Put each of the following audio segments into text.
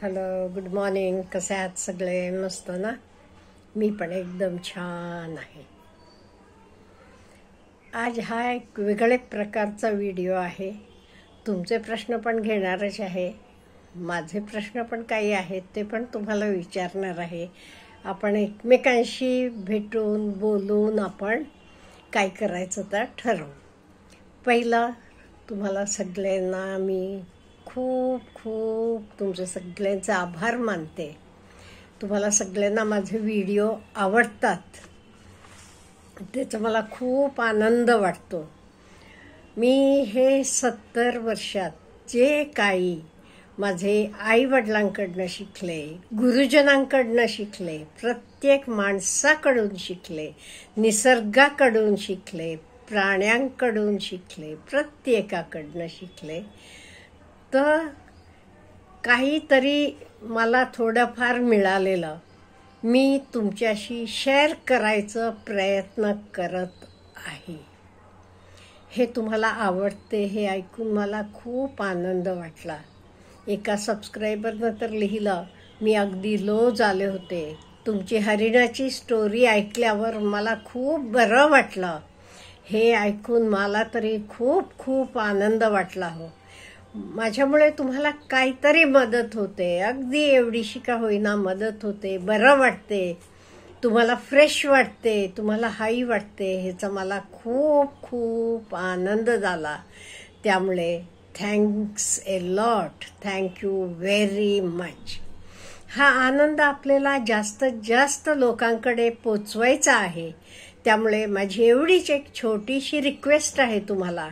Hello good morning कसे आहात सगळे मस्त ना मी पण एकदम छान आहे आज हा एक वेगळे प्रकारचा व्हिडिओ आहे तुमचे प्रश्न पण घेणारच आहे माझे प्रश्न पण काही आहेत ते पण तुम्हाला विचारणार आहे आपण एकमेकांशी भेटून बोलून आपण काय करायचं तर ठरवू पहिला तुम्हाला सगळ्यांना मी खूप खूप तुमचे सगळ्यांचे आभार मानते तुम्हाला सगळ्यांना माझे व्हिडिओ आवडतात त्याचा मला खूप आनंद वाटतो मी हे सत्तर वर्षात जे काही माझे आईवडिलांकडनं शिकले गुरुजनांकडनं शिकले प्रत्येक माणसाकडून शिकले निसर्गाकडून शिकले प्राण्यांकडून शिकले प्रत्येकाकडनं शिकले तर काहीतरी मला थोडंफार मिळालेलं मी तुमच्याशी शेअर करायचं प्रयत्न करत आहे हे तुम्हाला आवडते हे ऐकून मला खूप आनंद वाटला एका सबस्क्रायबरनं तर लिहिलं मी अगदी लो झाले होते तुमची हरिणाची स्टोरी ऐकल्यावर मला खूप बरं वाटलं हे ऐकून मला तरी खूप खूप आनंद वाटला हो माझ्यामुळे तुम्हाला काहीतरी मदत होते अगदी एवढीशी का होईना मदत होते बरं वाटते तुम्हाला फ्रेश वाटते तुम्हाला हाई वाटते ह्याचा मला खूप खूप आनंद झाला त्यामुळे thanks a lot thank you very much हा आनंद आपल्याला जास्तीत जास्त लोकांकडे पोचवायचा आहे त्यामुळे माझी एवढीच एक छोटीशी रिक्वेस्ट आहे तुम्हाला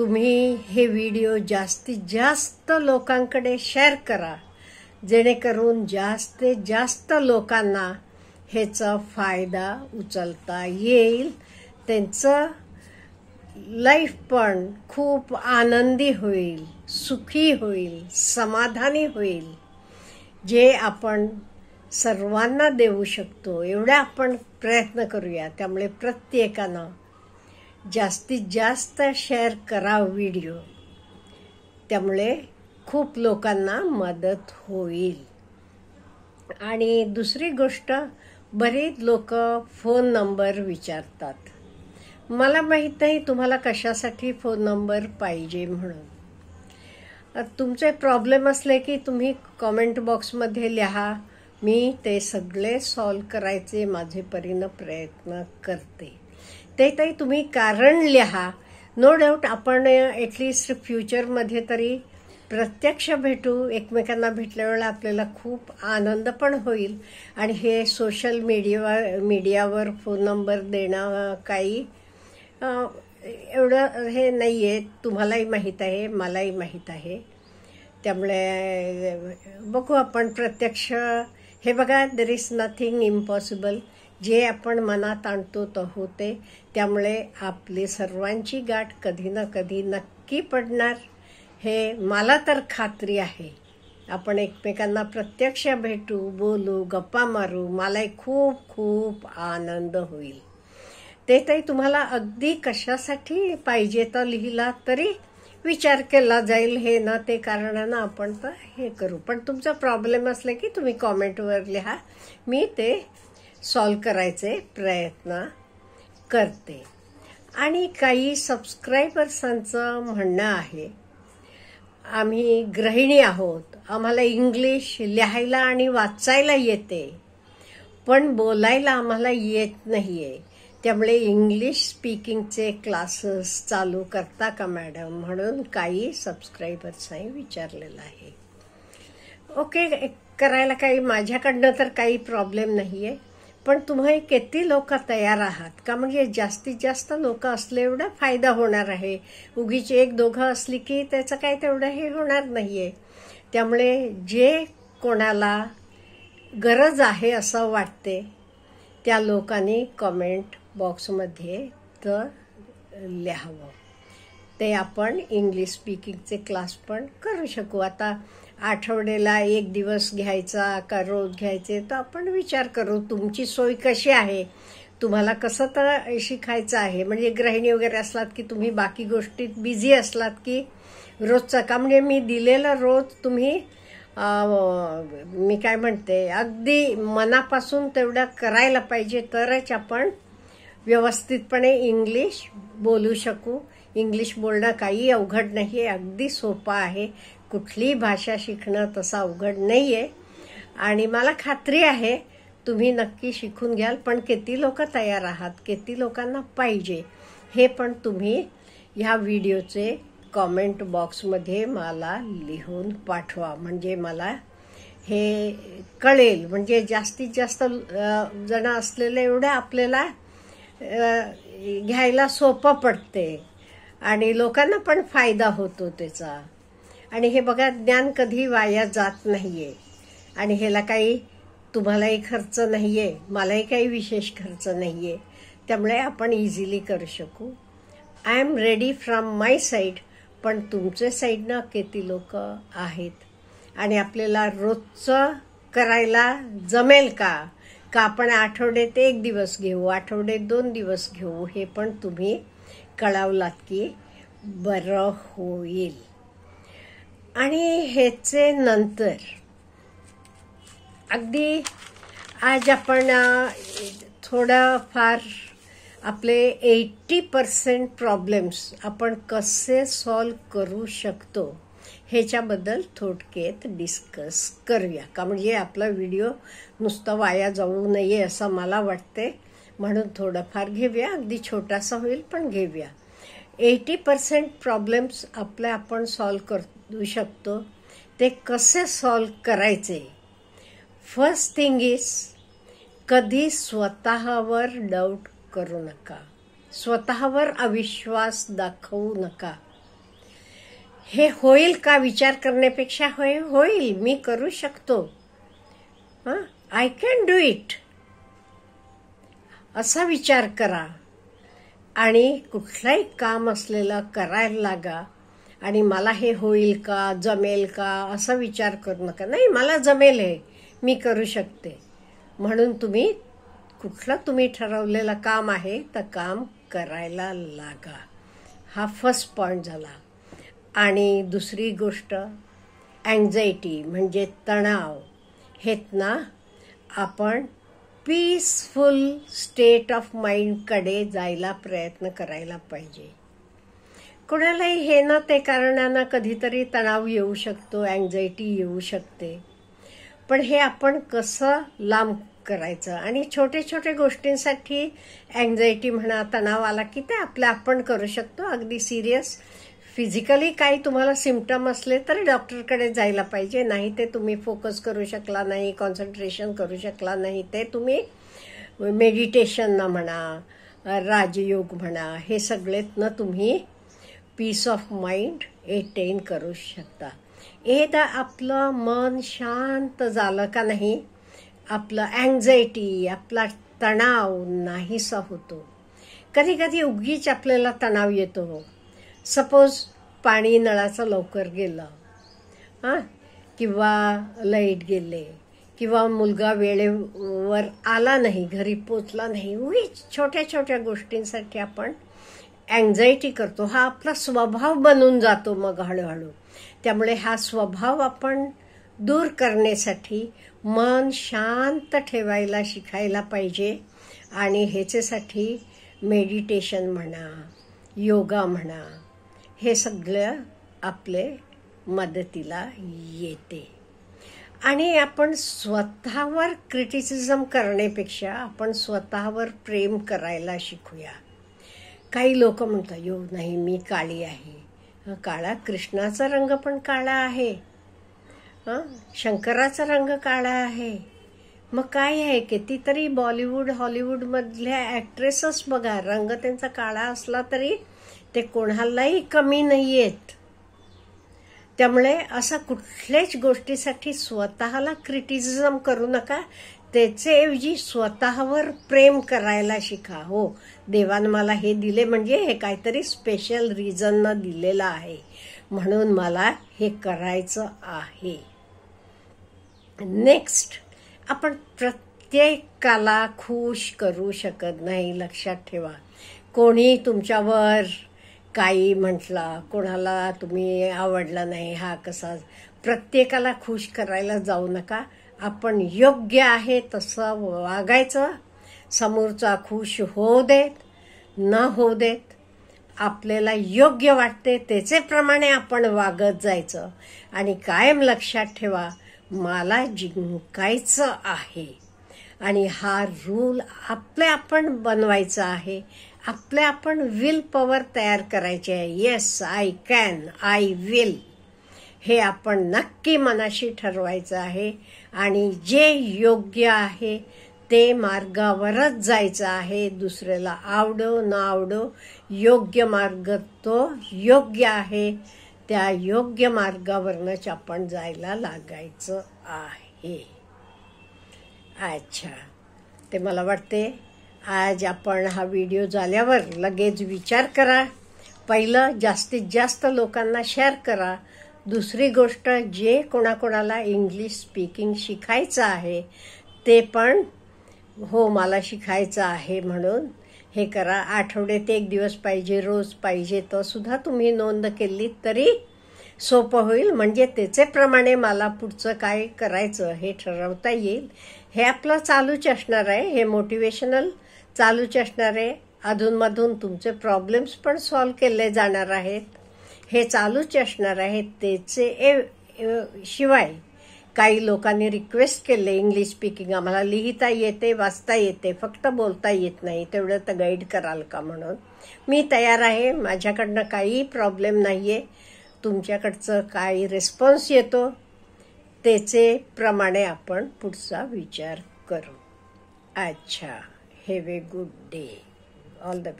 तुम्ही हे व्हिडिओ जास्तीत जास्त लोकांकडे शेअर करा जेणेकरून जास्तीत जास्त लोकांना ह्याचा फायदा उचलता येईल त्यांचं लाईफ पण खूप आनंदी होईल सुखी होईल समाधानी होईल जे आपण सर्वांना देऊ शकतो एवढा आपण प्रयत्न करूया त्यामुळे प्रत्येकानं जास्तीत जास्त शेअर करा व्हिडिओ त्यामुळे खूप लोकांना मदत होईल आणि दुसरी गोष्ट बरीच लोक फोन नंबर विचारतात मला माहीत नाही तुम्हाला कशासाठी फोन नंबर पाहिजे म्हणून तुमचे प्रॉब्लेम असले की तुम्ही कॉमेंट बॉक्समध्ये लिहा मी ते सगळे सॉल्व करायचे माझे परीनं प्रयत्न करते ते तरी तुम्ही कारण लिहा नो डाऊट आपण ॲटलिस्ट फ्युचरमध्ये तरी प्रत्यक्ष भेटू एकमेकांना भेटल्यावेळेला आपल्याला खूप आनंद पण होईल आणि हे सोशल मीडिया मीडियावर फोन नंबर देणं काही एवढं हे नाही आहे तुम्हालाही माहीत आहे मलाही माहीत आहे त्यामुळे बघू आपण प्रत्यक्ष हे बघा देर इज नथिंग इम्पॉसिबल जे आपण मनात आणतो तर होते त्यामुळे आपली सर्वांची गाठ कधी ना कधी नक्की पडणार हे मला तर खात्री आहे आपण एकमेकांना प्रत्यक्ष भेटू बोलू गप्पा मारू मलाही खूप खूप आनंद होईल ते तरी तुम्हाला अगदी कशासाठी पाहिजे तर लिहिला तरी विचार केला जाईल हे ना ते कारणानं आपण तर हे करू पण तुमचा प्रॉब्लेम असला की तुम्ही कॉमेंटवर लिहा मी ते सॉल्व करायचे प्रयत्न करते आणि काही सबस्क्रायबर्सांचं म्हणणं आहे आम्ही गृहिणी आहोत आम्हाला इंग्लिश लिहायला आणि वाचायला येते पण बोलायला आम्हाला येत नाही आहे त्यामुळे इंग्लिश स्पीकिंगचे क्लासेस चालू करता का मॅडम म्हणून काही सबस्क्रायबर्सही विचारलेलं आहे ओके करायला काही माझ्याकडनं तर काही प्रॉब्लेम नाही आहे पण तुम्ही किती लोक तयार आहात का म्हणजे जास्तीत जास्त लोक असले एवढा फायदा होणार आहे उगीच एक दोघं असली की त्याचं काय तेवढं हे होणार नाही आहे त्यामुळे जे कोणाला गरज आहे असं वाटते त्या लोकांनी कमेंट बॉक्समध्ये तर लिहावं ते आपण इंग्लिश स्पीकिंगचे क्लास पण करू शकू आता आठवड्याला एक दिवस घ्यायचा का रोज घ्यायचे तर आपण विचार करू तुमची सोय कशी आहे तुम्हाला कसं तर शिकायचं आहे म्हणजे गृहिणी वगैरे असलात की तुम्ही बाकी गोष्टीत बिझी असलात की रोजचा का म्हणजे मी दिलेला रोज तुम्ही मी काय म्हणते अगदी मनापासून तेवढं करायला पाहिजे तरच आपण व्यवस्थितपणे इंग्लिश बोलू शकू इंग्लिश बोलणं काही अवघड नाही आहे अगदी सोपं आहे कुठलीही भाषा शिकणं तसा अवघड नाही आहे आणि मला खात्री आहे तुम्ही नक्की शिकून घ्याल पण किती लोक तयार आहात किती लोकांना पाहिजे हे पण तुम्ही ह्या व्हिडिओचे कॉमेंट बॉक्समध्ये मला लिहून पाठवा म्हणजे मला हे कळेल म्हणजे जास्तीत जास्त जण असलेले एवढं आपल्याला घ्यायला सोपं पडते आणि लोकांना पण फायदा होतो त्याचा आणि हे बघा ज्ञान कधी वाया जात नाहीये आणि ह्याला काही तुम्हालाही खर्च नाहीये मलाही काही विशेष खर्च नाहीये त्यामुळे आपण इझिली करू शकू I am ready from my side पण तुमचे साईडनं किती लोक आहेत आणि आपल्याला रोजचं करायला जमेल का का आपण आठवड्यात एक दिवस घेऊ आठवड्यात दोन दिवस घेऊ हे पण तुम्ही कळावलात की बरं होईल आणि ह्याचे नंतर अगदी आज आपण फार आपले एट्टी पर्सेंट प्रॉब्लेम्स आपण कसे सॉल्व करू शकतो ह्याच्याबद्दल थोडक्यात डिस्कस करूया का म्हणजे आपला व्हिडिओ नुसता वाया जाऊ नये असं मला वाटते म्हणून थोडंफार घेऊया अगदी छोटासा होईल पण घेऊया एटी पर्सेंट प्रॉब्लेम्स आपले आपण सॉल्व करू शकतो ते कसे सॉल्व करायचे फर्स्ट थिंग इज कधी स्वतःवर डाऊट करू नका स्वतःवर अविश्वास दाखवू नका हे होईल का विचार करण्यापेक्षा होईल मी करू शकतो हां आय कॅन डू इट असा विचार करा आणि कुठलंही काम असलेलं करायला लागा आणि मला हे होईल का जमेल का असा विचार करू नका नाही मला जमेल हे मी करू शकते म्हणून तुम्ही कुठलं तुम्ही ठरवलेलं काम आहे तर काम करायला लागा हा फर्स्ट पॉईंट झाला आणि दुसरी गोष्ट अँझायटी म्हणजे तणाव हेतना आपण पीसफुल स्टेट ऑफ माइंडकडे जायला प्रयत्न करायला पाहिजे कुणालाही हे ना ते कारणांना कधीतरी तणाव येऊ शकतो अँझायटी येऊ शकते पण हे आपण कसं लांब करायचं आणि छोटे छोटे गोष्टींसाठी अँझायटी म्हणा तणाव आला की ते आपलं आपण करू शकतो अगदी सिरियस फिजिकली काही तुम्हाला सिमटम असले तरी डॉक्टरकडे जायला पाहिजे नाही ते तुम्ही फोकस करू शकला नाही कॉन्सन्ट्रेशन करू शकला नाही ते तुम्ही मेडिटेशन म्हणा राजयोग म्हणा हे सगळेतनं तुम्ही पीस ऑफ माइंड एटेन करू शकता एकदा आपलं मन शांत झालं का नाही आपलं अँझायटी आपला तणाव नाहीसा होतो कधी कधी उगीच आपल्याला तणाव येतो सपोज पाणी नळाचं लवकर गेलं हां किंवा लाईट गेले किंवा मुलगा वेळेवर आला नाही घरी पोचला नाही उगीच छोट्या छोट्या गोष्टींसाठी आपण अँझायटी करतो हा आपला स्वभाव बनून जातो मग हळूहळू त्यामुळे हा स्वभाव आपण दूर करण्यासाठी मन शांत ठेवायला शिकायला पाहिजे आणि ह्याच्यासाठी मेडिटेशन म्हणा योगा म्हणा हे सगळं आपले मदतीला येते आणि आपण स्वतःवर क्रिटिसिझम करण्यापेक्षा आपण स्वतःवर प्रेम करायला शिकूया काही लोक म्हणतात यो नाही मी काळी आहे काळा कृष्णाचा रंग पण काळा आहे शंकराचा रंग काळा आहे मग काय आहे कितीतरी बॉलिवूड हॉलिवूडमधल्या ॲक्ट्रेसच बघा रंग त्यांचा काळा असला तरी ते कोणालाही कमी नाही आहेत त्यामुळे असा कुठल्याच गोष्टीसाठी स्वतःला क्रिटिसिझम करू नका त्याचेऐवजी स्वतःवर प्रेम करायला शिका हो देवान मला हे दिले म्हणजे हे काहीतरी स्पेशल रिझननं दिलेलं आहे म्हणून मला हे करायचं आहे नेक्स्ट आपण प्रत्येकाला खुश करू शकत नाही लक्षात ठेवा कोणी तुमच्यावर काही म्हटला कोणाला तुम्ही आवडला नाही हा कसा प्रत्येकाला खुश करायला जाऊ नका आपण योग्य आहे तसं वागायचं समोरचा खुश होऊ देत न होऊ देत आपल्याला योग्य वाटते प्रमाणे आपण वागत जायचं आणि कायम लक्षात ठेवा मला जिंकायचं आहे आणि हा रूल आपले आपण बनवायचा आहे आपल्या आपण विल पॉवर तयार करायचे आहे yes I can I will हे आपण नक्की मनाशी ठरवायचं आहे आणि जे योग्य आहे ते मार्गावरच जायचं आहे दुसऱ्याला आवडो न आवडो योग्य मार्ग तो योग्य आहे त्या योग्य मार्गावरनच आपण जायला लागायचं आहे अच्छा ते मला वाटते आज आपण हा व्हिडिओ झाल्यावर लगेच विचार करा पहिलं जास्तीत जास्त लोकांना शेअर करा दुसरी गोष्ट जे कोणाकोणाला इंग्लिश स्पीकिंग शिकायचं आहे ते पण हो मला शिकायचं आहे म्हणून हे करा आठवड्यात एक दिवस पाहिजे रोज पाहिजे तर सुद्धा तुम्ही नोंद केली तरी सोपं होईल म्हणजे प्रमाणे मला पुढचं काय करायचं हे ठरवता येईल हे आपलं चालूच असणार आहे हे मोटिवेशनल चालूच असणार आहे अधूनमधून तुमचे प्रॉब्लेम्स पण सॉल्व केले जाणार आहेत हे चालूच असणार आहेत त्याचे ए शिवाय काही लोकांनी रिक्वेस्ट केले इंग्लिश स्पीकिंग आम्हाला लिहिता येते वाचता येते फक्त बोलता येत नाही तेवढं तर गाईड कराल का म्हणून मी तयार आहे माझ्याकडनं काही प्रॉब्लेम नाही आहे तुमच्याकडचं काही रिस्पॉन्स येतो त्याचे प्रमाणे आपण पुढचा विचार करू अच्छा Have a good day. All the best.